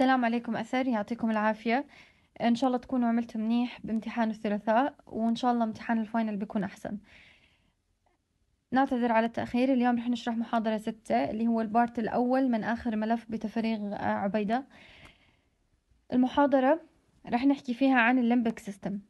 السلام عليكم أثر يعطيكم العافية إن شاء الله تكونوا عملتوا منيح بامتحان الثلاثاء وإن شاء الله امتحان الفاينل بيكون أحسن نعتذر على التأخير اليوم رح نشرح محاضرة ستة اللي هو البارت الأول من آخر ملف بتفريغ آه، عبيدة المحاضرة رح نحكي فيها عن الليمبك سيستم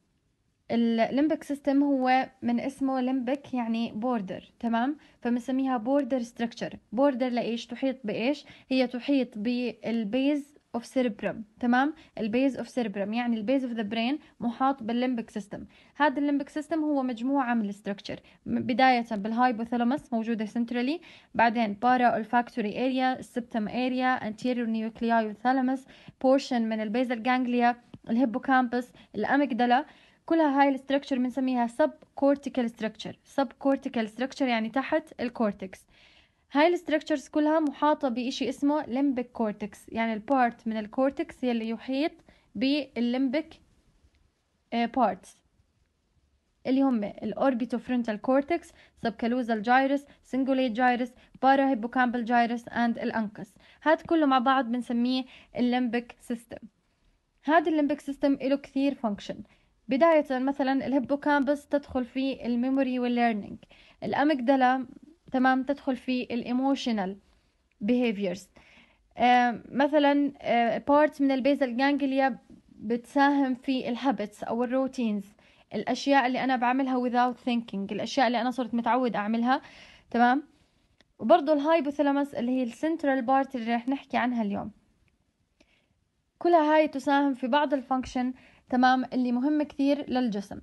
الليمبك سيستم هو من اسمه ليمبك يعني بوردر تمام فبنسميها بوردر ستراكشر بوردر لايش تحيط بايش هي تحيط بالبيز اوف سيربرم تمام البيز اوف سيربرم يعني البيز اوف ذا برين محاط بالليمبك سيستم هذا الليمبك سيستم هو مجموعه من الاستراكشر بدايه بالهايبوثالاموس موجوده سنترالي بعدين بارا اولفاكتوري اريا السبتم اريا انتيريور نيوكلياي والثالاموس بورشن من البيزل جانجليا الهيبوكامبس الاميجدلا كلها هاي الاستراكشر بنسميها سب كورتيكال ستراكشر سب كورتيكال ستراكشر يعني تحت الكورتكس هاي الستركتشرز كلها محاطه بشيء اسمه ليمبك كورتكس يعني البارت من الكورتكس يلي يحيط بالليمبك بارتس آه، اللي هم الاوربيتو فرونتال كورتكس سبكالوزا جايرس سنجوليت جايرس بارا هيبوكامبل جايرس اند الانكس هاد كله مع بعض بنسميه الليمبك سيستم هاد الليمبك سيستم له كثير فانكشن بداية مثلا الهيبوكامبس تدخل في الميموري والليرنينج الأميجدلا تمام تدخل في الايموشنال behaviors آه، مثلا آه بارت من البيزل جانجليا بتساهم في الهابتس او الروتينز الاشياء اللي انا بعملها without thinking الاشياء اللي انا صرت متعود اعملها تمام وبرضه الهايبوثلامس اللي هي السنترال بارت اللي رح نحكي عنها اليوم كلها هاي تساهم في بعض الفانكشن تمام اللي مهم كثير للجسم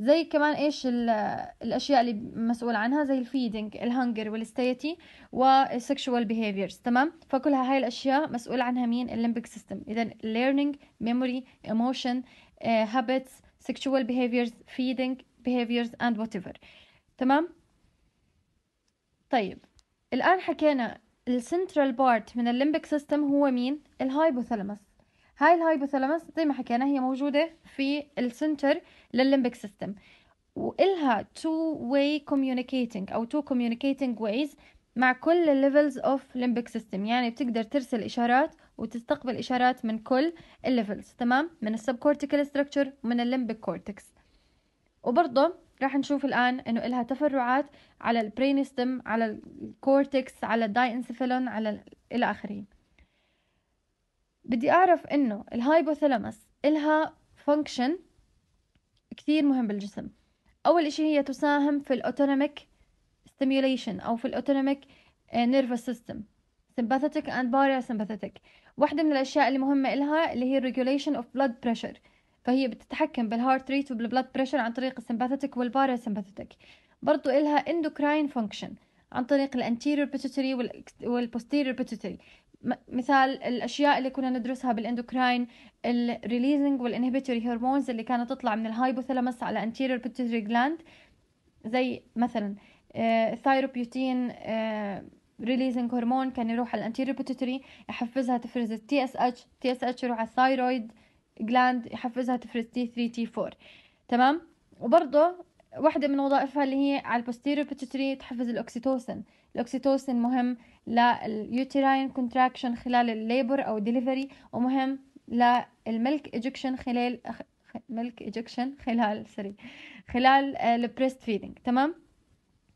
زي كمان ايش الاشياء اللي مسؤول عنها زي الفيدنج الهنجر والستيتي والسكشوال بيهيفيرز تمام فكلها هاي الاشياء مسؤول عنها مين الليمبيك سيستم اذا ليرنينج ميموري ايموشن هابتس سكشوال بيهيفيرز فيدنج بيهيفيرز اند وات ايفر تمام طيب الان حكينا السنترال بارت من الليمبيك سيستم هو مين الهايبوثالامس هاي الهايبوثالاموس زي ما حكينا هي موجودة في السنتر للليمبك سيستم وإلها تو واي communicating أو تو communicating ways مع كل الليفلز اوف ليمبك سيستم يعني بتقدر ترسل اشارات وتستقبل اشارات من كل الليفلز تمام من subcortical structure ومن الليمبك كورتكس وبرضه راح نشوف الان انه إلها تفرعات على البرينستم على الكورتكس على الداي على الى اخره بدي أعرف إنه الهايبوثالامس إلها فانكشن كثير مهم بالجسم أول إشي هي تساهم في الأوتونوميك ستيميوليشن أو في الأوتونوميك نيرفس سيستم سمباثيتك اند and سمباثيتك واحدة من الأشياء اللي مهمة إلها اللي هي regulation اوف بلاد بريشر فهي بتتحكم بالهارت ريت وبالبلاد بريشر عن طريق السمباثيتك سمباثيتك برضو إلها اندوكراين فانكشن عن طريق الانتيريور بيتوتري والبوستيريور بيتوتري مثال الاشياء اللي كنا ندرسها بالاندوكراين الريليزنج والانهبيتوري هرمونز اللي كانت تطلع من الهايبوثالامس على انتيرير بيتيوتري جلاند زي مثلا الثايروبيوتين ريليزنج هرمون كان يروح على الانتيرير بيتيوتري يحفزها تفرز التي اس اتش تي اس اتش يروح على الثايرويد جلاند يحفزها تفرز تي 3 تي 4 تمام وبرضه واحدة من وظائفها اللي هي على البوستيريور بيتيوتري تحفز الأكسيتوسن الأكسيتوسن مهم لليوتيراين كونتراكشن خلال الليبر أو ديليفري ومهم للملك إجكشن خلال ملك إجكشن خلال سوري خلال آه، البريست فيدنج تمام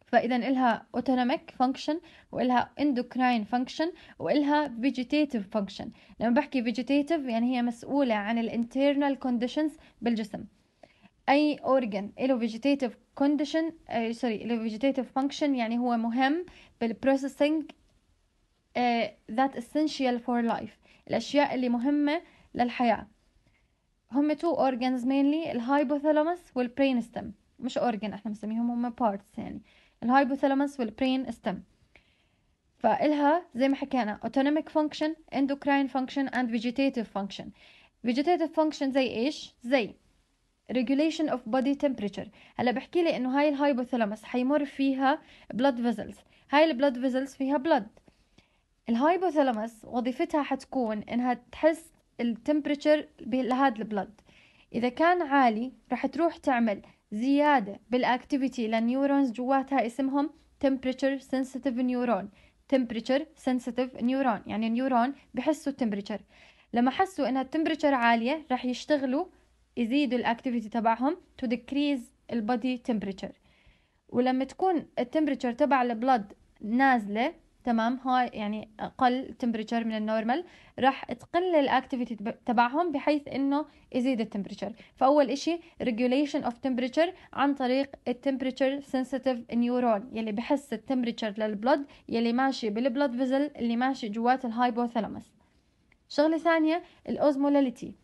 فاذا الها اوتونوميك فانكشن والها اندوكراين فانكشن والها فيجيتيتيف فانكشن لما بحكي فيجيتيتيف يعني هي مسؤوله عن الانترنال كونديشنز بالجسم اي اورجن له فيجيتيتيف كونديشن آه، سوري له فيجيتيتيف فانكشن يعني هو مهم بالبروسيسنج that essential for life الأشياء اللي مهمة للحياة هم تو organs mainly الهايبوثالاموس والبرين stem مش organ احنا بنسميهم هم parts يعني الهايبوثالاموس والبرين stem فإلها زي ما حكينا autonomic function endocrine function and vegetative function vegetative function زي ايش زي regulation of body temperature هلا بحكي لي انه هاي الهايبوثالاموس حيمر فيها blood vessels هاي البلاد فيزلز فيها blood الهايبوثالامس وظيفتها حتكون انها تحس التمبريتشر لهذا البلد اذا كان عالي راح تروح تعمل زيادة بالاكتيفيتي للنيورونز جواتها اسمهم temperature sensitive neuron temperature sensitive neuron يعني نيورون بحسوا التمبريتشر لما حسوا انها التمبريتشر عالية راح يشتغلوا يزيدوا الاكتيفيتي تبعهم to decrease البادي temperature ولما تكون التمبريتشر تبع البلد نازلة تمام هاي يعني اقل تمبريتشر من النورمال راح تقل الاكتيفيتي تبعهم بحيث انه يزيد التمبريتشر فاول إشي ريجوليشن اوف تمبرتشر عن طريق التمبريتشر sensitive نيورون يلي بحس التمبريتشر للبلد يلي ماشي بالبلد فيزل اللي ماشي جوات الهايبوثالامس شغله ثانيه الاوزموليتي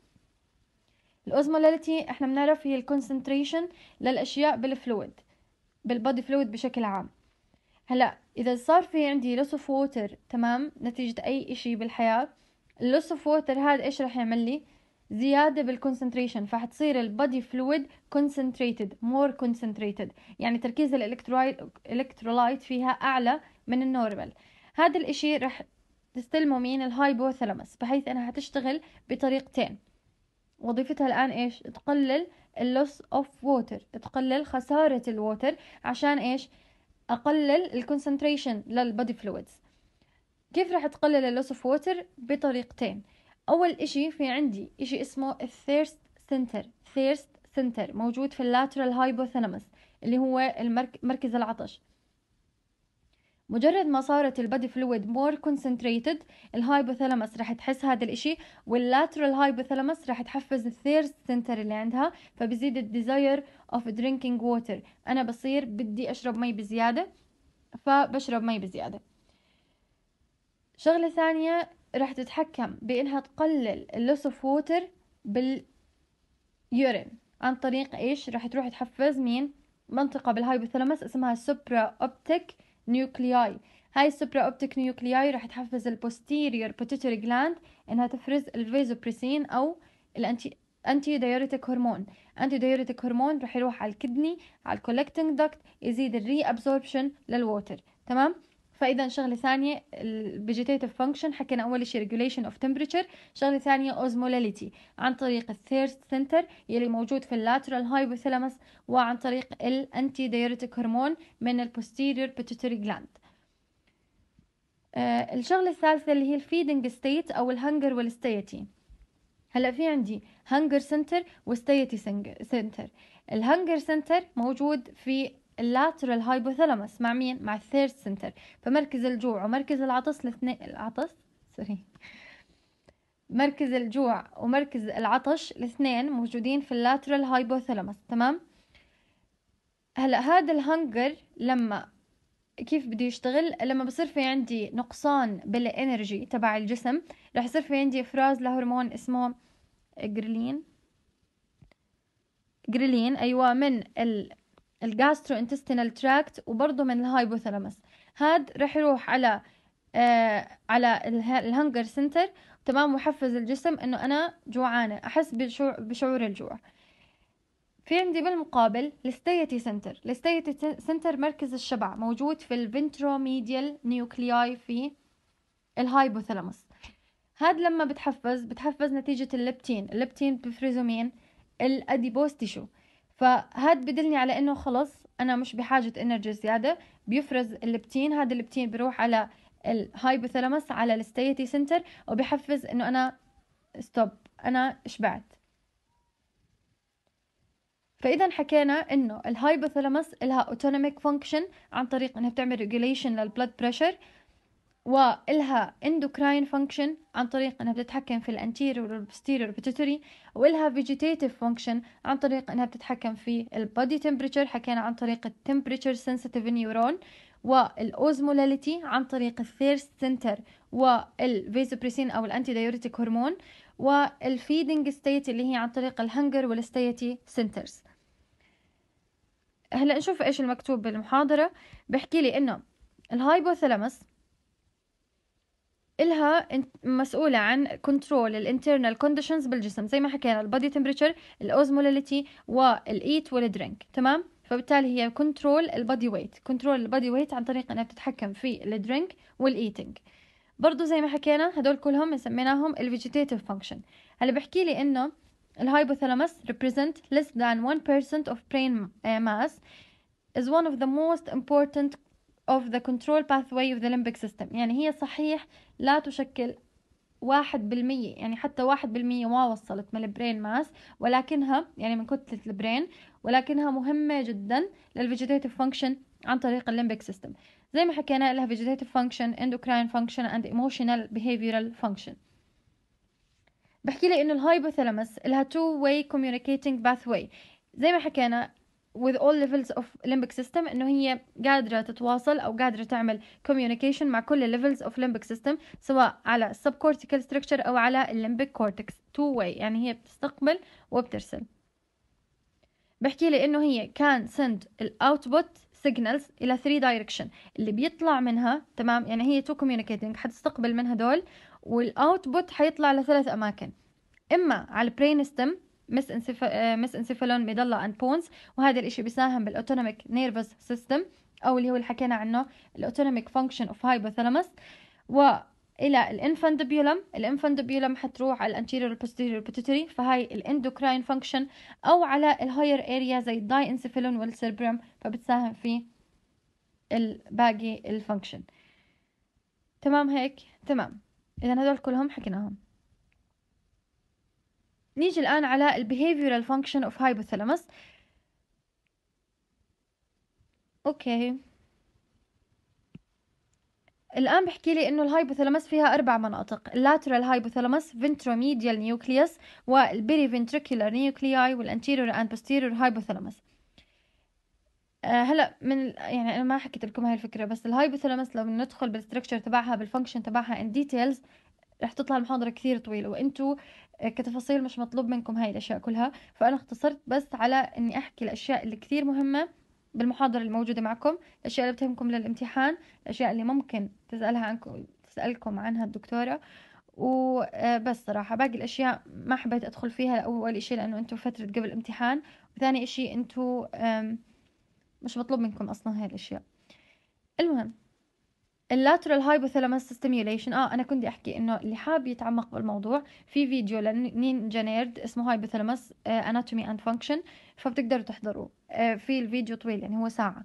الاوزموليتي احنا بنعرف هي الكونسنتريشن للاشياء بالفلويد بالبودي فلويد بشكل عام هلا إذا صار في عندي لوس اوف ووتر تمام نتيجة أي إشي بالحياة اللوس اوف ووتر هذا إيش رح يعمل لي زيادة بالكونسنتريشن فحتصير البادي فلويد كونسنتريتد مور كونسنتريتد يعني تركيز الإلكترولايت فيها أعلى من النورمال هذا الإشي رح تستلمه مين الهايبوثلمس بحيث أنها حتشتغل بطريقتين وظيفتها الآن إيش تقلل اللوس اوف ووتر تقلل خسارة الووتر عشان إيش اقلل الكونسنتريشن للبودي فلويدز كيف راح تقلل اللوس اوف ووتر بطريقتين اول اشي في عندي اشي اسمه الثيرست سنتر ثيرست سنتر موجود في اللاترال هايبوثالامس اللي هو المركز العطش مجرد ما صارت البادي فلويد مور كونسنتريتد الهايبوثالامس رح تحس هذا الاشي واللاترال هايبوثالامس رح تحفز الثيرست سنتر اللي عندها فبزيد الديزاير اوف درينكينج ووتر انا بصير بدي اشرب مي بزياده فبشرب مي بزياده شغله ثانيه رح تتحكم بانها تقلل اللوس اوف ووتر باليورين عن طريق ايش رح تروح تحفز مين منطقة بالهايبوثالامس اسمها سوبرا اوبتيك نيوكلياي هاي السوبرا اوبتيك نيوكلياي راح تحفز البوستيريور بوتيتوري جلاند انها تفرز الفيزوبريسين او الانتي انتي دايوريتك هرمون انتي دايوريتك هرمون راح يروح على الكدني على الكولكتنج دكت يزيد الري ابزوربشن للووتر تمام فاذا شغله ثانيه الفيجيتيتيف فانكشن حكينا اول شيء ريجوليشن اوف تمبريتشر شغله ثانيه اوزموليتي عن طريق الثيرست سنتر يلي موجود في اللاترال هايبوثالامس وعن طريق الانتي دايريتيك هرمون من البوستيريور بيتوتري جلاند الشغلة الثالثة اللي هي الفيدنج ستيت أو الهنجر والستيتي هلا في عندي هانجر سنتر وستيتي سنتر الهانجر سنتر موجود في اللاترال هايبوثالاموس مع مين مع الثيرد سنتر فمركز الجوع ومركز العطس الاثنين العطس سوري مركز الجوع ومركز العطش الاثنين موجودين في اللاترال هايبوثالاموس تمام هلا هذا الهنجر لما كيف بده يشتغل لما بصير في عندي نقصان بالانرجي تبع الجسم رح يصير في عندي افراز لهرمون اسمه جريلين جريلين ايوه من ال الجاسترو انتستينال تراكت وبرضه من الهايبوثلامس هاد رح يروح على آه على الهنجر سنتر تمام محفز الجسم انه انا جوعانه احس بشعور الجوع في عندي بالمقابل الستيتي سنتر الستيتي سنتر مركز الشبع موجود في الفنتروميديال نيوكلياي في الهايبوثلامس هاد لما بتحفز بتحفز نتيجة اللبتين اللبتين بفريزومين الأديبوستيشو الأديبوز تيشو فهاد بدلني على انه خلص انا مش بحاجه انرجي زياده بيفرز اللبتين هذا اللبتين بروح على الهايبوثالامس على الستيتي سنتر وبحفز انه انا ستوب انا شبعت فاذا حكينا انه الهايبوثالامس لها اوتونوميك فانكشن عن طريق انها بتعمل ريجوليشن للبلد بريشر والها اندوكراين فانكشن عن طريق انها بتتحكم في الانتيريور والبستيريور بتتري والها فيجيتيتيف فانكشن عن طريق انها بتتحكم في البادي تمبريتشر حكينا عن طريق التمبريتشر سنسيتيف نيورون والاوزمولاليتي عن طريق الثيرست سنتر والفيزوبريسين او الانتي دايوريتيك هرمون والفيدنج ستيت اللي هي عن طريق الهنجر والستيتي سنترز هلا نشوف ايش المكتوب بالمحاضره بحكي لي انه الهايبوثالاموس إلها مسؤولة عن كنترول الانترنال كونديشنز بالجسم زي ما حكينا البادي تمبريتشر الاوزموليتي والايت والدرينك تمام فبالتالي هي كنترول البادي ويت كنترول البادي ويت عن طريق انها بتتحكم في الدرينك والايتنج برضو زي ما حكينا هدول كلهم سميناهم الفيجيتيتيف فانكشن هلا بحكي لي انه الهايبوثالامس represent less than 1% of brain eh, mass is one of the most important of the control pathway of the limbic system يعني هي صحيح لا تشكل واحد بالمية يعني حتى واحد بالمية ما وصلت من البرين ماس ولكنها يعني من كتلة البرين ولكنها مهمة جدا للفيجيتاتيف فانكشن عن طريق الليمبيك سيستم زي ما حكينا لها vegetative function, endocrine function and emotional behavioral function بحكي لي انه الهايبوثالامس لها two way communicating pathway زي ما حكينا with all levels of limbic system انه هي قادره تتواصل او قادره تعمل communication مع كل levels of limbic system سواء على subcortical structure او على limbic cortex two way يعني هي بتستقبل وبترسل بحكي لي انه هي كان send output signals الى three direction اللي بيطلع منها تمام يعني هي تو communicating حتستقبل من هدول output حيطلع لثلاث اماكن اما على brain stem مس انسيفالون آه، ميدلا اند بونز وهذا الاشي بيساهم بالاوتونوميك نيرفس سيستم او اللي هو اللي حكينا عنه الاوتونوميك فانكشن اوف هايبوثالاموس والى الانفاندبيولم الانفاندبيولم حتروح على الانتيريور والبوستيريور بيتوتري فهاي الاندوكراين فانكشن او على الهاير اريا زي الداي انسيفالون والسيربرم فبتساهم في الباقي الفانكشن تمام هيك تمام اذا هدول كلهم حكيناهم نيجي الآن على ال behavioral function of hypothalamus أوكي الآن بحكي لي إنه الهايبوثالامس فيها أربع مناطق اللاترال هايبوثالامس فنتروميديال نيوكليوس والبيري فنتريكولار نيوكلياي والانتيريور أند posterior hypothalamus آه، هلا من يعني انا ما حكيت لكم هاي الفكره بس الهايبوثالامس لو ندخل بالستركتشر تبعها بالفانكشن تبعها ان ديتيلز رح تطلع المحاضرة كثير طويلة وانتو كتفاصيل مش مطلوب منكم هاي الأشياء كلها فأنا اختصرت بس على إني أحكي الأشياء اللي كثير مهمة بالمحاضرة الموجودة معكم الأشياء اللي بتهمكم للامتحان الأشياء اللي ممكن تسألها عنكم تسألكم عنها الدكتورة وبس آه، صراحة باقي الأشياء ما حبيت أدخل فيها أول إشي لأنه أنتم فترة قبل الامتحان وثاني إشي أنتم مش مطلوب منكم أصلا هاي الأشياء المهم اللاترال هايبوثلامس ستيميوليشن اه انا كنت احكي انه اللي حاب يتعمق بالموضوع في فيديو لنين جنيرد اسمه هايبوثلامس اناتومي اند فانكشن فبتقدروا تحضروه آه في الفيديو طويل يعني هو ساعه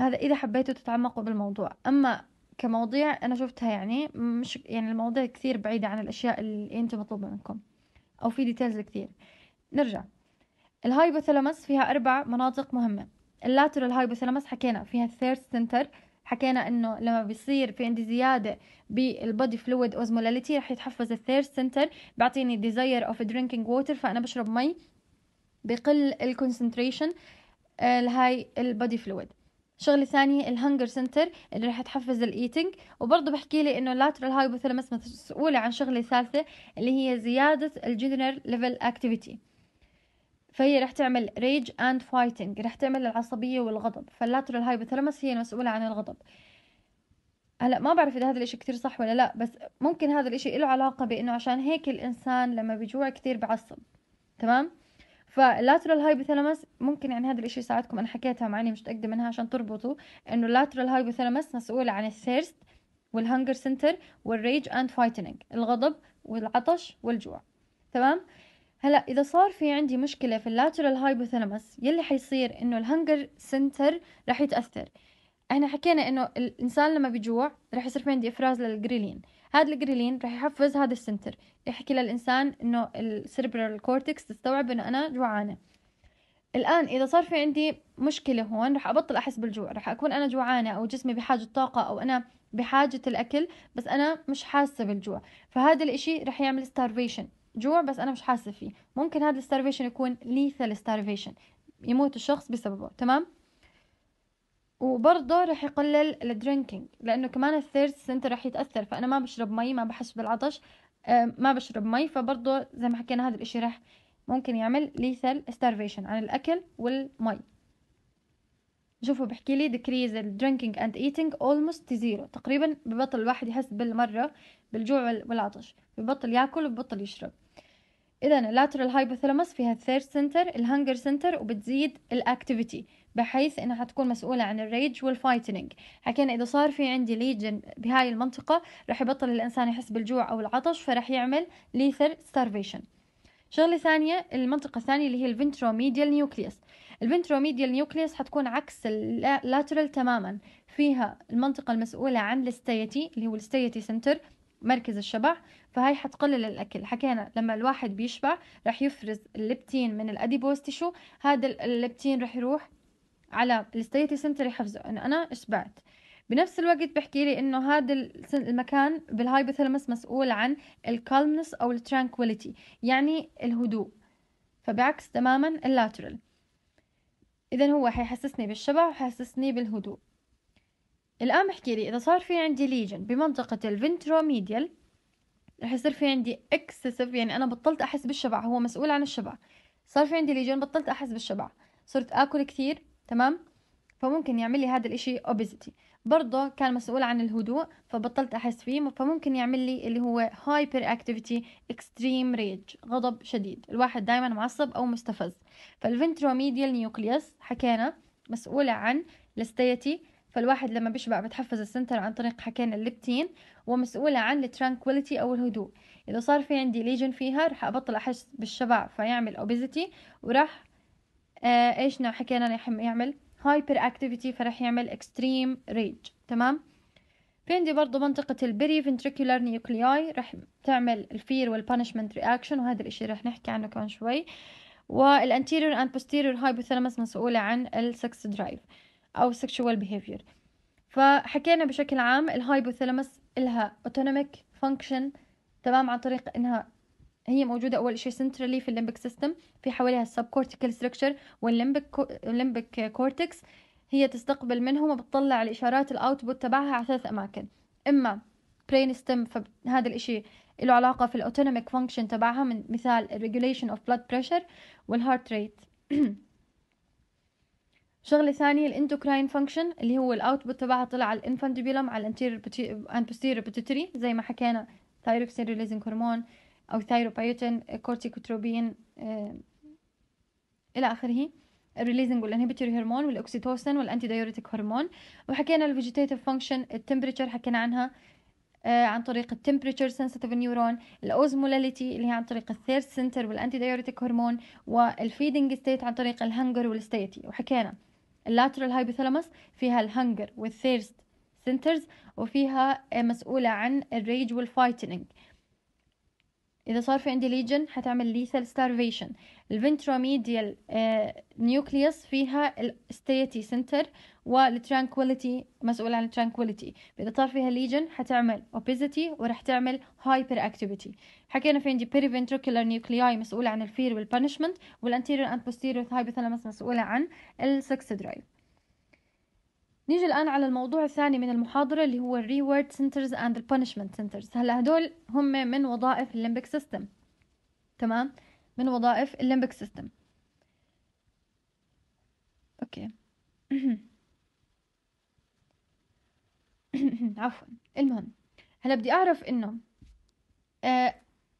هذا اذا حبيتوا تتعمقوا بالموضوع اما كمواضيع انا شفتها يعني مش يعني المواضيع كثير بعيده عن الاشياء اللي انتم مطلوبه منكم او في ديتيلز كثير نرجع الهايبوثلامس فيها اربع مناطق مهمه اللاترال هايبوثلامس حكينا فيها الثيرد سنتر حكينا انه لما بيصير في عندي زياده بالبودي فلويد اوزمولاليتي رح يتحفز الثيرست سنتر بيعطيني ديزاير اوف درينكينج ووتر فانا بشرب مي بقل الكونسنتريشن آه، لهاي البودي فلويد شغله ثانيه الهنجر سنتر اللي رح تحفز الايتنج وبرضه بحكي لي انه اللاترال هايبوثالامس مسؤوله عن شغله ثالثه اللي هي زياده الجنرال ليفل اكتيفيتي فهي راح تعمل ريج اند فايتنج راح تعمل العصبية والغضب فاللاترال هايبوثالامس هي المسؤولة عن الغضب هلا ما بعرف اذا هذا الاشي كتير صح ولا لا بس ممكن هذا الاشي له علاقة بانه عشان هيك الانسان لما بيجوع كتير بعصب تمام فاللاترال هايبوثالامس ممكن يعني هذا الاشي يساعدكم انا حكيتها معني مش متأكدة منها عشان تربطوا انه اللاترال هايبوثالامس مسؤولة عن الثيرست والهنجر سنتر والريج اند فايتنج الغضب والعطش والجوع تمام هلا اذا صار في عندي مشكله في اللاترال هايبوثالامس يلي حيصير انه الهنجر سنتر رح يتاثر احنا حكينا انه الانسان لما بيجوع رح يصير في عندي افراز للجريلين هذا الجريلين رح يحفز هذا السنتر يحكي للانسان انه السيربرال كورتكس تستوعب انه انا جوعانه الان اذا صار في عندي مشكله هون رح ابطل احس بالجوع رح اكون انا جوعانه او جسمي بحاجه طاقه او انا بحاجه الاكل بس انا مش حاسه بالجوع فهذا الاشي رح يعمل ستارفيشن جوع بس انا مش حاسه فيه ممكن هذا الستارفيشن يكون ليثال ستارفيشن يموت الشخص بسببه تمام وبرضه رح يقلل الدرينكينج لانه كمان الثيرد سنتر رح يتاثر فانا ما بشرب مي ما بحس بالعطش آه، ما بشرب مي فبرضه زي ما حكينا هذا الاشي رح ممكن يعمل ليثال ستارفيشن عن الاكل والمي شوفوا بحكي لي decrease the drinking and eating almost to zero تقريبا ببطل الواحد يحس بالمرة بالجوع والعطش ببطل ياكل وببطل يشرب إذا lateral hypothalamus فيها الثيرد سنتر الهانجر سنتر وبتزيد الأكتيفيتي بحيث إنها حتكون مسؤولة عن الريج والفايتنج حكينا إذا صار في عندي ليجن بهاي المنطقة راح يبطل الإنسان يحس بالجوع أو العطش فراح يعمل lethal starvation شغلة ثانية المنطقة الثانية اللي هي الفنتروميديال نيوكليوس البنتروميديال نيوكليس حتكون عكس اللاترال تماما فيها المنطقة المسؤولة عن الستياتي اللي هو الستياتي سنتر مركز الشبع فهاي حتقلل الأكل حكينا لما الواحد بيشبع رح يفرز اللبتين من الأديبوز تيشو هذا اللبتين رح يروح على الستياتي سنتر يحفزه انه انا شبعت بنفس الوقت بحكي لي انه هذا المكان بالهايبوثلمس مسؤول عن الكالمنس او الترانكويليتي يعني الهدوء فبعكس تماما اللاترال إذا هو حيحسسني بالشبع وحيحسسني بالهدوء الآن بحكي لي إذا صار في عندي ليجن بمنطقة الفنترو ميديال رح يصير في عندي اكسسيف يعني أنا بطلت أحس بالشبع هو مسؤول عن الشبع صار في عندي ليجن بطلت أحس بالشبع صرت آكل كثير تمام فممكن يعمل لي هذا الإشي obesity برضه كان مسؤول عن الهدوء فبطلت أحس فيه فممكن يعمل لي اللي هو هايبر اكتيفيتي اكستريم ريج غضب شديد الواحد دائما معصب أو مستفز فالفنتروميديال نيوكليوس حكينا مسؤولة عن الاستيتي فالواحد لما بيشبع بتحفز السنتر عن طريق حكينا الليبتين ومسؤولة عن الترانكويليتي أو الهدوء إذا صار في عندي ليجن فيها رح أبطل أحس بالشبع فيعمل أوبيزيتي وراح آه إيش حكينا يعمل هايبر اكتيفيتي فرح يعمل اكستريم ريج تمام في عندي برضو منطقة البري فنتريكولار نيوكلياي رح تعمل الفير والبانشمنت رياكشن وهذا الاشي رح نحكي عنه كمان شوي والانتيريور اند posterior هايبوثالامس مسؤولة عن السكس درايف او sexual behavior فحكينا بشكل عام الهايبوثالامس إلها autonomic function تمام عن طريق انها هي موجوده اول شيء سنترالي في الليمبك سيستم في حواليها السب كورتيكال ستراكشر والليمبك كورتكس هي تستقبل منهم وبتطلع الاشارات الاوتبوت تبعها على ثلاث اماكن اما برين ستيم فهذا الاشي له علاقه في الاوتونوميك فانكشن تبعها من مثال regulation of blood pressure والهارت ريت شغلة ثانية الاندوكراين فانكشن اللي هو الاوتبوت تبعها طلع على الانفانديبيولم على الانتيرير بوتي... زي ما حكينا ثايروكسين ريليزنج هرمون أو ثايروبايوتين كورتيكوتروبين eh, eh, إلى آخره الريليزنج والانهبيتوري هرمون والاكسيتوسن والانتي دايوريتيك هرمون وحكينا الفيجيتيتيف فانكشن التمبريتشر حكينا عنها eh, عن طريق التمبريتشر سنسيتيف نيورون الاوزموليتي اللي هي عن طريق الثيرس سنتر والانتي دايوريتيك هرمون والفيدنج ستيت عن طريق الهنجر والستيتي وحكينا اللاترال هايبوثالاموس فيها الهنجر والثيرست سنترز وفيها مسؤولة عن الريج والفايتنج اذا صار في عندي ليجن حتعمل ليثال ستارفيشن الفنتروميديال نيوكليوس فيها الستيتي سنتر والترانكويليتي مسؤولة عن الترانكويليتي اذا صار فيها ليجن حتعمل اوبيزيتي ورح تعمل هايبر اكتيفيتي حكينا في عندي بيري فنتريكولار نيوكلياي مسؤولة عن الفير والبانشمنت والانتيريور اند بوستيريور ثايبوثالامس مسؤولة عن السكس درايف نيجي الآن على الموضوع الثاني من المحاضرة اللي هو الريورد سنترز اند Punishment سنترز هلا هدول هم من وظائف الليمبك سيستم تمام من وظائف الليمبك سيستم اوكي عفوا المهم هلا بدي اعرف انه آه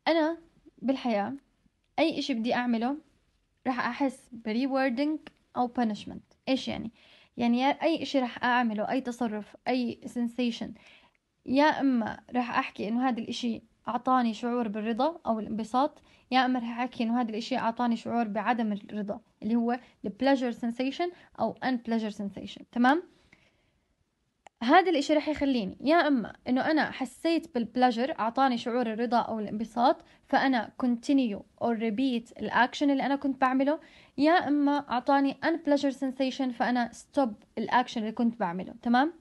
انا بالحياة اي اشي بدي اعمله راح احس بريوردنج او بانشمنت ايش يعني يعني يا أي إشي رح أعمله أي تصرف أي سنسيشن يا إما رح أحكي إنه هذا الإشي أعطاني شعور بالرضا أو الانبساط يا إما رح أحكي إنه هذا الإشي أعطاني شعور بعدم الرضا اللي هو the pleasure sensation أو unpleasure sensation تمام؟ هذا الإشي رح يخليني يا إما إنه أنا حسيت بالبلاجر أعطاني شعور الرضا أو الانبساط فأنا continue or repeat الأكشن اللي أنا كنت بعمله يا إما أعطاني unpleasure sensation فأنا stop الأكشن اللي كنت بعمله تمام؟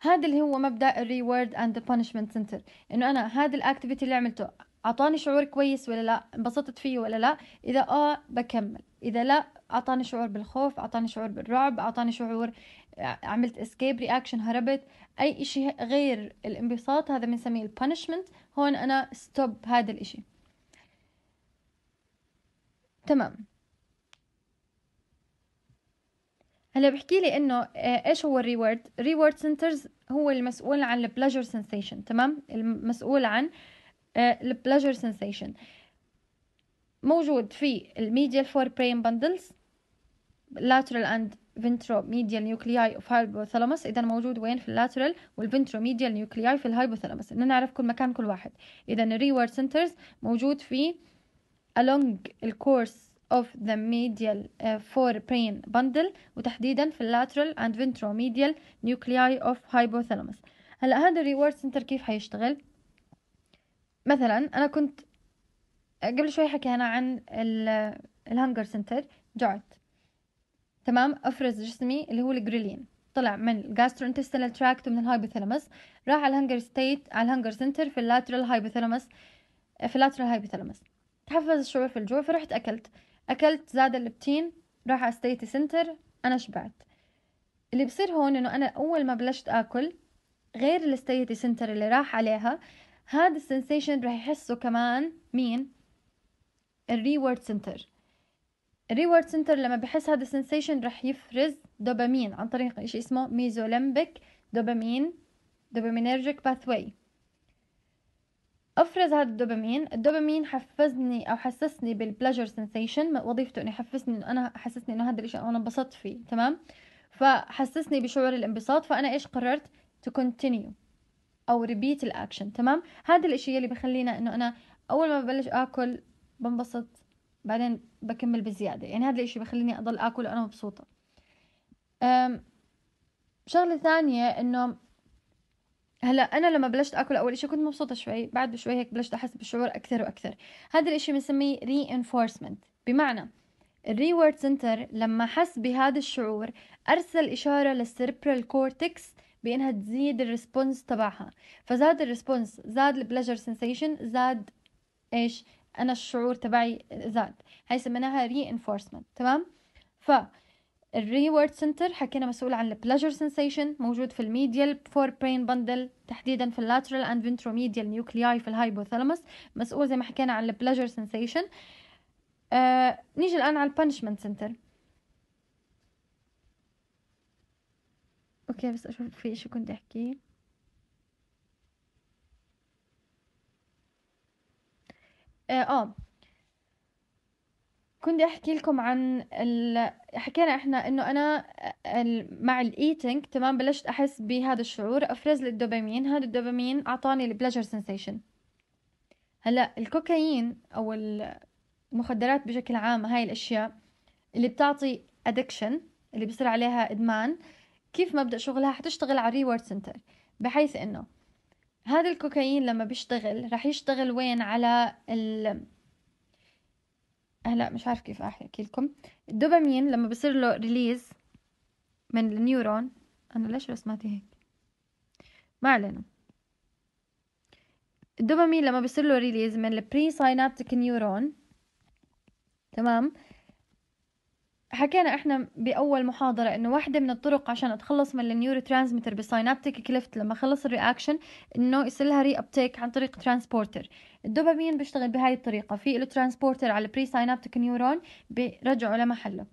هذا اللي هو مبدا الريورد اند بانشمنت سنتر انه انا هذا الاكتيفيتي اللي عملته اعطاني شعور كويس ولا لا انبسطت فيه ولا لا اذا اه بكمل اذا لا اعطاني شعور بالخوف اعطاني شعور بالرعب اعطاني شعور عملت اسكيب رياكشن هربت اي شيء غير الانبساط هذا بنسميه البانشمنت هون انا ستوب هذا الاشي تمام هلا بحكي لي انه آه، ايش هو الريورد ريورد سنترز هو المسؤول عن البلاجر سنسيشن تمام المسؤول عن آه، البلاجر سنسيشن موجود في الميديال فور برين بندلز lateral and ميديال نيوكلياي اوف هايبوثالاموس اذا موجود وين في اللاترال ميديال نيوكلياي في الهايبوثالاموس ان نعرف كل مكان كل واحد اذا الريورد سنترز موجود في along الكورس of the medial uh, forebrain bundle وتحديدا في lateral and ventromedial nuclei of hypothalamus هلا هذا الريورد سنتر كيف حيشتغل مثلا انا كنت قبل شوي حكينا عن الهانجر سنتر جعت تمام افرز جسمي اللي هو الجريلين طلع من الجاستروانتستينال تراكت ومن الهايبوثالامس راح على الهنجر ستيت على الهنجر سنتر في اللاترال هايبوثالامس في اللاترال هايبوثالامس تحفز الشعور في الجوع فرحت اكلت اكلت زاد اللبتين راح على ستيت سنتر انا شبعت اللي بصير هون انه انا اول ما بلشت اكل غير الستيتي سنتر اللي راح عليها هذا السنسيشن راح يحسه كمان مين الريورد سنتر الريورد سنتر لما بحس هذا السنسيشن رح يفرز دوبامين عن طريق شيء اسمه ميزولمبيك دوبامين دوبامينرجيك باثوي افرز هذا الدوبامين الدوبامين حفزني او حسسني بالبلاجر سنسيشن وظيفته انه يحفزني انه انا حسسني انه هذا الشيء انا انبسطت فيه تمام فحسسني بشعور الانبساط فانا ايش قررت تو كونتينيو او ريبيت الاكشن تمام هذا الاشي اللي بخلينا انه انا اول ما ببلش اكل بنبسط بعدين بكمل بزيادة يعني هذا الاشي بخليني اضل اكل وانا مبسوطة شغلة ثانية انه هلا انا لما بلشت اكل اول شيء كنت مبسوطه شوي بعد شوي هيك بلشت احس بالشعور اكثر واكثر هذا الاشي بنسميه reinforcement بمعنى الريورد سنتر لما حس بهذا الشعور ارسل اشاره للسيربرال كورتكس بانها تزيد الريسبونس تبعها فزاد الريسبونس زاد البلجر سنسيشن زاد ايش انا الشعور تبعي زاد هاي سميناها ري انفورسمنت تمام ف الريورد سنتر حكينا مسؤول عن البلاجر سنسيشن موجود في الميديال فور برين بندل تحديدا في اللاترال اند فينترو ميديال نيوكلياي في الهايبوثالامس مسؤول زي ما حكينا عن البلاجر سنسيشن آه، نيجي الان على البانشمنت سنتر اوكي بس اشوف في شو كنت احكيه آه،, اه كنت احكي لكم عن ال... حكينا احنا انه انا آه، مع الايتينج تمام بلشت احس بهذا الشعور افرز لي الدوبامين هذا الدوبامين اعطاني البلاجر سنسيشن هلا الكوكايين او المخدرات بشكل عام هاي الاشياء اللي بتعطي ادكشن اللي بصير عليها ادمان كيف مبدا شغلها حتشتغل على الريورد سنتر بحيث انه هذا الكوكايين لما بيشتغل رح يشتغل وين على ال هلا آه، مش عارف كيف احكي لكم الدوبامين لما بصير له ريليز من النيورون انا ليش رسماتي هيك ما علينا الدوبامين لما بصير له ريليز من البري سينابتيك نيورون تمام حكينا احنا باول محاضره انه واحده من الطرق عشان اتخلص من النيورو ترانسميتر بالسينابتيك كليفت لما خلص الرياكشن انه يصير لها ري ابتيك عن طريق ترانسبورتر الدوبامين بيشتغل بهاي الطريقه في له ترانسبورتر على البري سينابتيك نيورون برجعه لمحله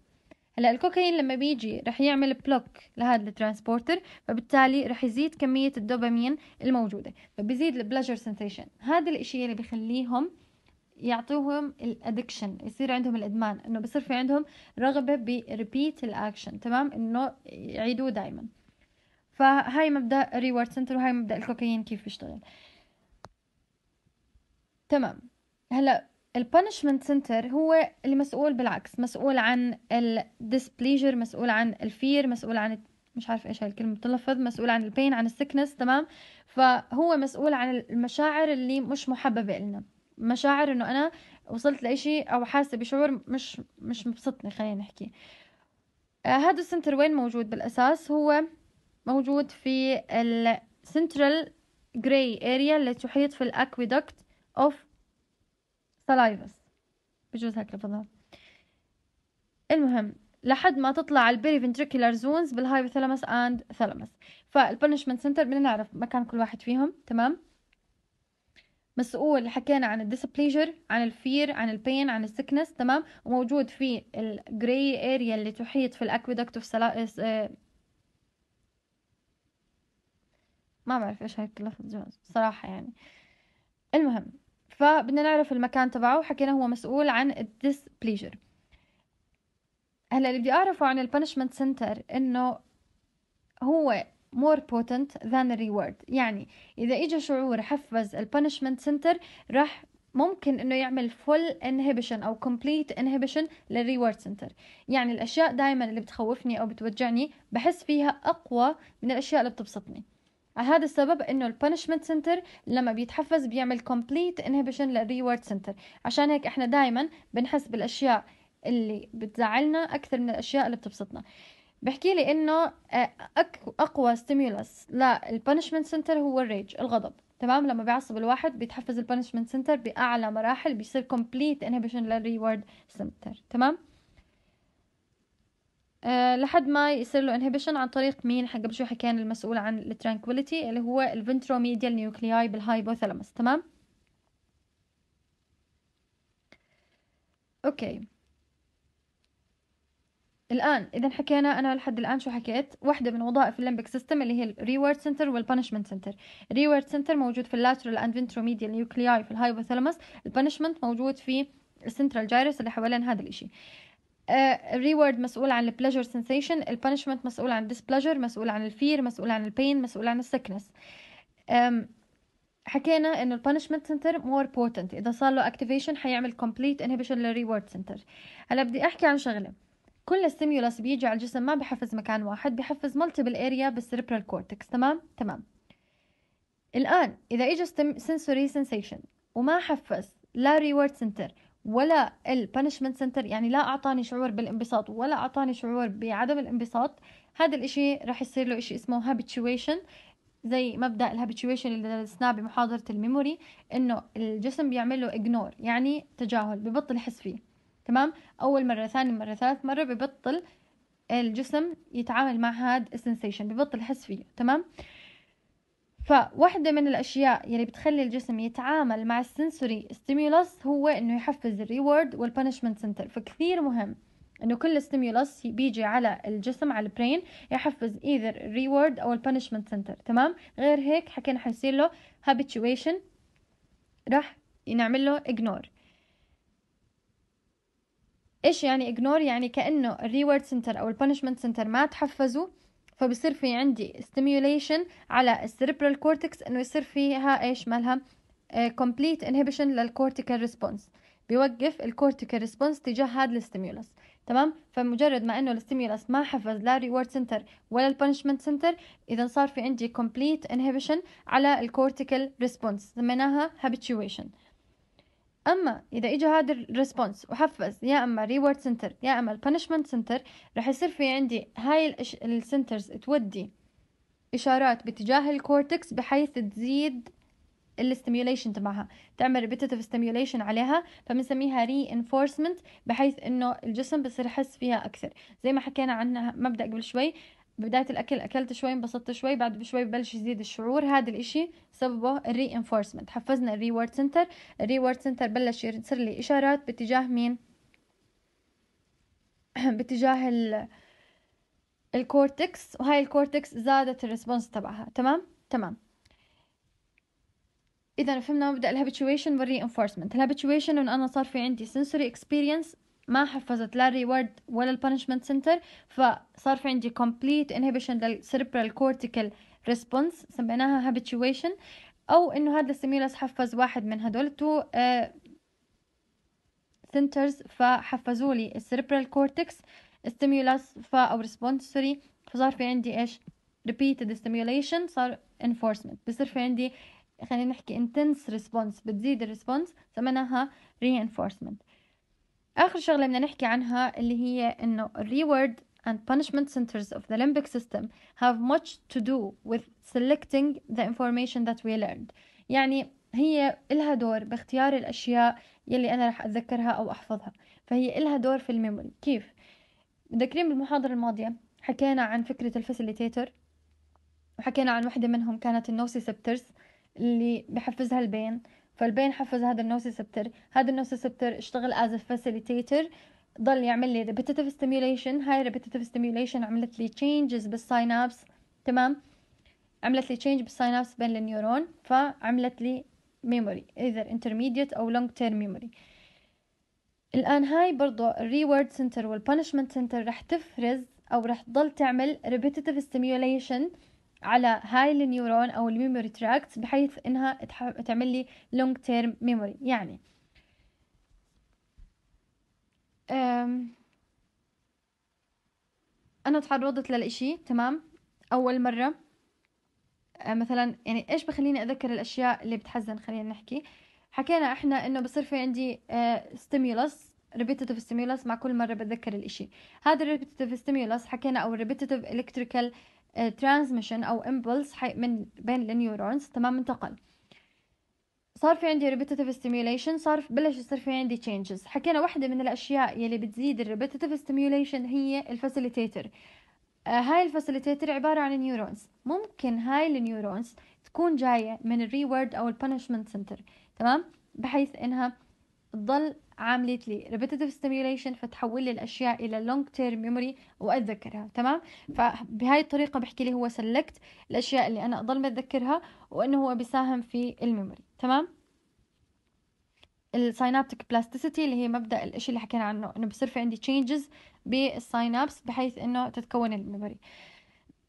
هلا الكوكايين لما بيجي رح يعمل بلوك لهذا الترانسبورتر فبالتالي رح يزيد كمية الدوبامين الموجودة فبيزيد البلاجر سنسيشن هذا الاشي اللي بخليهم يعطوهم الادكشن يصير عندهم الادمان انه بصير في عندهم رغبه بريبيت الاكشن تمام انه يعيدوه دائما فهاي مبدا ريورد سنتر وهاي مبدا الكوكايين كيف بيشتغل تمام هلا البانشمنت سنتر هو اللي مسؤول بالعكس مسؤول عن الديسبليجر مسؤول عن الفير مسؤول عن مش عارف ايش هالكلمه بتلفظ مسؤول عن البين عن السكنس تمام فهو مسؤول عن المشاعر اللي مش محببه لنا مشاعر انه انا وصلت لإشي او حاسه بشعور مش مش مبسطني خلينا نحكي آه، هذا السنتر وين موجود بالاساس هو موجود في السنترال جراي اريا اللي تحيط في الاكويدكت اوف سلايفس بجوز هيك لفظها المهم لحد ما تطلع البيري فنتريكولار زونز بالهايبوثالامس اند ثالامس فالبنشمنت سنتر بدنا نعرف مكان كل واحد فيهم تمام مسؤول حكينا عن الديسبليجر عن الفير عن البين عن السكنس تمام وموجود في الجراي اريا اللي تحيط في الاكويدكت اوف آه، ما بعرف ايش هيك لفظ صراحة يعني المهم فبدنا نعرف المكان تبعه حكينا هو مسؤول عن الديسبليجر هلا اللي بدي اعرفه عن البنشمنت سنتر انه هو مور بوتنت ذان الريورد يعني إذا اجى شعور حفز البانشمنت سنتر راح ممكن انه يعمل فول انهبيشن او كومبليت انهبيشن للريورد سنتر يعني الاشياء دائما اللي بتخوفني او بتوجعني بحس فيها اقوى من الاشياء اللي بتبسطني على هذا السبب انه البانشمنت سنتر لما بيتحفز بيعمل كومبليت انهبيشن للريورد سنتر عشان هيك احنا دائما بنحس بالاشياء اللي بتزعلنا اكثر من الاشياء اللي بتبسطنا بحكي لي انه آه، اقوى ستيمولس للبنشمنت سنتر هو الريج الغضب تمام لما بيعصب الواحد بيتحفز البنشمنت سنتر باعلى مراحل بيصير كومبليت انهبيشن للريورد سنتر تمام أه لحد ما يصير له انهبيشن عن طريق مين قبل شوي حكينا المسؤول عن الترانكويليتي اللي هو الفنتروميديال نيوكلياي بالهايبوثالاموس تمام اوكي الآن إذا حكينا أنا لحد الآن شو حكيت واحدة من وظائف الليمبك سيستم اللي هي الريورد سنتر والبانشمنت سنتر الريورد سنتر موجود في اللاترال أند فنتروميديال نيوكلياي في الهايبوثالاموس البانشمنت موجود في السنترال جايروس اللي حوالين هذا الإشي آه، الريورد uh, مسؤول عن البلجر سنسيشن البانشمنت مسؤول عن الديسبلجر مسؤول عن الفير مسؤول عن البين مسؤول عن السكنس um, حكينا انه البانشمنت سنتر مور بوتنت اذا صار له اكتيفيشن حيعمل كومبليت انهبيشن للريورد سنتر هلا بدي احكي عن شغله كل الستيمولس بيجي على الجسم ما بحفز مكان واحد بحفز مالتيبل اريا بالسيربرال كورتكس تمام تمام الان اذا اجى سنسوري سنسيشن وما حفز لا ريورد سنتر ولا البانشمنت سنتر يعني لا اعطاني شعور بالانبساط ولا اعطاني شعور بعدم الانبساط هذا الاشي راح يصير له اشي اسمه هابيتشويشن زي مبدا الهابيتويشن اللي درسناه بمحاضره الميموري انه الجسم بيعمل له اجنور يعني تجاهل ببطل يحس فيه تمام اول مره ثاني مره ثالث مره ببطل الجسم يتعامل مع هاد السنسيشن ببطل يحس فيه تمام فواحدة من الأشياء يلي بتخلي الجسم يتعامل مع السنسوري ستيمولس هو إنه يحفز الريورد والبانشمنت سنتر فكثير مهم إنه كل ستيمولس بيجي على الجسم على البرين يحفز إيذر الريورد أو البانشمنت سنتر تمام غير هيك حكينا حيصير له habituation راح نعمل له إجنور ايش يعني اجنور يعني كانه الريورد سنتر او البانشمنت سنتر ما تحفزوا فبصير في عندي ستيميوليشن على السيربرال كورتكس انه يصير فيها ايش مالها كومبليت انهبيشن للكورتيكال ريسبونس بيوقف الكورتيكال ريسبونس تجاه هذا الستيميولس تمام فمجرد ما انه الستيمولس ما حفز لا ريورد سنتر ولا البانشمنت سنتر اذا صار في عندي كومبليت انهبيشن على الكورتيكال ريسبونس سميناها هابيتويشن اما اذا اجى هذا الريسبونس وحفز يا اما ريورد سنتر يا اما البانشمنت سنتر راح يصير في عندي هاي السنترز تودي اشارات باتجاه الكورتكس بحيث تزيد الاستيميوليشن تبعها تعمل ريبيتيتف ستيميوليشن عليها فبنسميها ري انفورسمنت بحيث انه الجسم بصير يحس فيها اكثر زي ما حكينا عنها مبدا قبل شوي بداية الأكل أكلت شوي انبسطت شوي بعد بشوي ببلش يزيد الشعور هذا الإشي سببه الري انفورسمنت حفزنا الريورد سنتر الريورد سنتر بلش يصير لي إشارات باتجاه مين باتجاه ال الكورتكس وهاي الكورتكس زادت الريسبونس تبعها تمام تمام اذا فهمنا مبدا الهابيتويشن والري انفورسمنت الهابيتويشن انه انا صار في عندي سنسوري اكسبيرينس ما حفزت لا الريورد ولا البانشمنت سنتر فصار في عندي كومبليت انهبيشن للسيربرال كورتيكال ريسبونس سميناها هابيتويشن او انه هذا السيميولس حفز واحد من هدول تو سنترز آه، فحفزوا لي السيربرال كورتكس ستيمولس فا او ريسبونس سوري فصار في عندي ايش ريبيتد stimulation صار انفورسمنت بصير في عندي خلينا نحكي intense response بتزيد الريسبونس سميناها reinforcement آخر شغلة بدنا نحكي عنها اللي هي إنه الريورد and punishment centers of the limbic system have much to do with selecting the information that we learned يعني هي إلها دور باختيار الأشياء يلي أنا رح أتذكرها أو أحفظها فهي إلها دور في الميموري كيف؟ متذكرين بالمحاضرة الماضية حكينا عن فكرة الفاسيليتيتر وحكينا عن وحدة منهم كانت سبترز اللي بحفزها البين فالبين حفز هذا النوسيسبتر هذا النوسيسبتر اشتغل از فاسيليتيتر ضل يعمل لي ريبيتيتيف stimulation هاي ريبيتيتيف stimulation عملت لي تشينجز بالساينابس تمام عملت لي تشينج بالساينابس بين النيورون فعملت لي ميموري either intermediate أو long term memory الآن هاي برضو الريورد سنتر والبانشمنت سنتر رح تفرز أو رح تضل تعمل ريبيتيتيف stimulation على هاي النيورون او الميموري تراكت بحيث انها تعمل لي لونج تيرم ميموري يعني انا تعرضت للاشي تمام اول مره أه، مثلا يعني ايش بخليني اذكر الاشياء اللي بتحزن خلينا نحكي حكينا احنا انه بصير في عندي ستيمولس ريبيتيتيف ستيمولس مع كل مره بتذكر الاشي هذا الريبيتيتيف ستيمولس حكينا او الريبيتيتيف الكتريكال ترانزميشن آه، او امبلس من بين النيورونز تمام انتقل صار في عندي ريبيتيتيف ستيميوليشن صار بلش يصير في عندي تشينجز حكينا واحدة من الأشياء يلي بتزيد الريبيتيتيف ستيميوليشن هي الفاسيليتيتر آه، هاي الفاسيليتيتر عبارة عن نيورونز ممكن هاي النيورونز تكون جاية من الريورد أو البانشمنت سنتر تمام بحيث إنها تضل عملت لي ريبيتيتيف ستيميوليشن فتحول لي الاشياء الى لونج تيرم ميموري واتذكرها تمام فبهاي الطريقه بحكي لي هو سلكت الاشياء اللي انا اضل متذكرها وانه هو بيساهم في الميموري تمام السينابتيك بلاستيسيتي اللي هي مبدا الشيء اللي حكينا عنه انه بصير في عندي تشينجز بالساينابس بحيث انه تتكون الميموري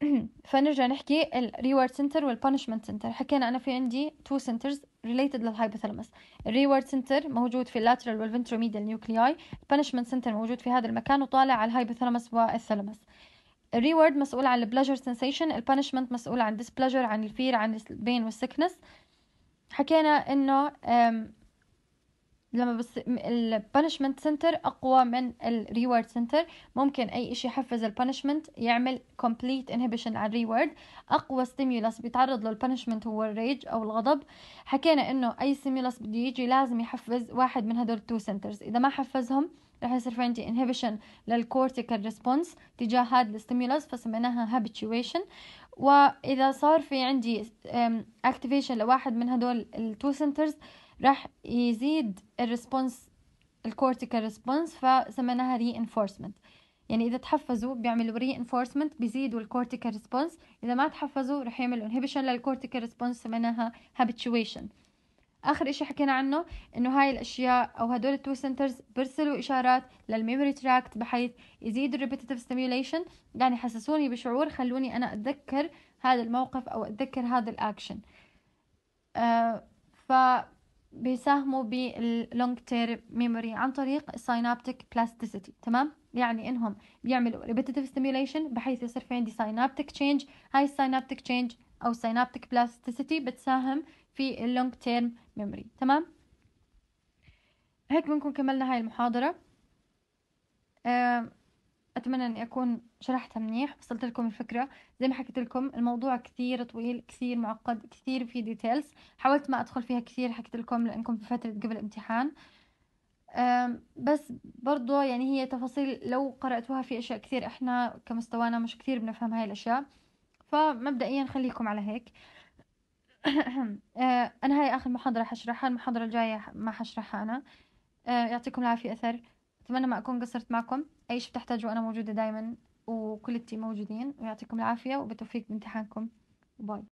فنرجع نحكي الريورد سنتر والبانشمنت سنتر حكينا انا في عندي تو سنترز ريليتد للهايبوثالاموس الريورد سنتر موجود في اللاترال والفنتروميديال نيوكلياي البنشمنت سنتر موجود في هذا المكان وطالع على الهايبوثالاموس والثالاموس الريورد مسؤول عن البلاجر سنسيشن البنشمنت مسؤول عن displeasure عن الفير عن البين والسكنس حكينا انه لما بس البانشمنت سنتر اقوى من الريورد سنتر ممكن اي شيء يحفز البانشمنت يعمل كومبليت انهبيشن على الريورد اقوى ستيمولس بيتعرض له البانشمنت هو الريج او الغضب حكينا انه اي ستيمولس بده يجي لازم يحفز واحد من هدول التو سنترز اذا ما حفزهم رح يصير في عندي انهبيشن للكورتيكال ريسبونس تجاه هذا الستيمولس فسميناها habituation واذا صار في عندي اكتيفيشن لواحد من هدول التو سنترز راح يزيد الريسبونس الكورتيكال ريسبونس فسميناها ري انفورسمنت يعني اذا تحفزوا بيعملوا ري انفورسمنت بيزيدوا الكورتيكال ريسبونس اذا ما تحفزوا راح يعملوا انهبيشن للكورتيكال ريسبونس سميناها هابيتويشن اخر اشي حكينا عنه انه هاي الاشياء او هدول التو سنترز بيرسلوا اشارات للميموري تراكت بحيث يزيدوا الريبيتيتيف ستيميوليشن يعني يحسسوني بشعور خلوني انا اتذكر هذا الموقف او اتذكر هذا الاكشن آه ف بيساهموا باللونج تيرم ميموري عن طريق السينابتيك بلاستيسيتي تمام يعني انهم بيعملوا ريبيتيتيف ستيميوليشن بحيث يصير في عندي سينابتيك تشينج هاي السينابتيك تشينج او سينابتيك بلاستيسيتي بتساهم في اللونج تيرم ميموري تمام هيك بنكون كملنا هاي المحاضره آه، اتمنى اني اكون شرحتها منيح وصلت لكم الفكرة زي ما حكيت لكم الموضوع كثير طويل كثير معقد كثير في ديتيلز حاولت ما أدخل فيها كثير حكيت لكم لأنكم في فترة قبل الامتحان بس برضو يعني هي تفاصيل لو قرأتوها في أشياء كثير إحنا كمستوانا مش كثير بنفهم هاي الأشياء فمبدئيا خليكم على هيك آه، أنا هاي آخر محاضرة حشرحها المحاضرة الجاية ما حشرحها أنا آه، يعطيكم العافية أثر أتمنى ما أكون قصرت معكم أي شي بتحتاجوا أنا موجودة دايما وكل التيم موجودين ويعطيكم العافية وبالتوفيق بامتحانكم باي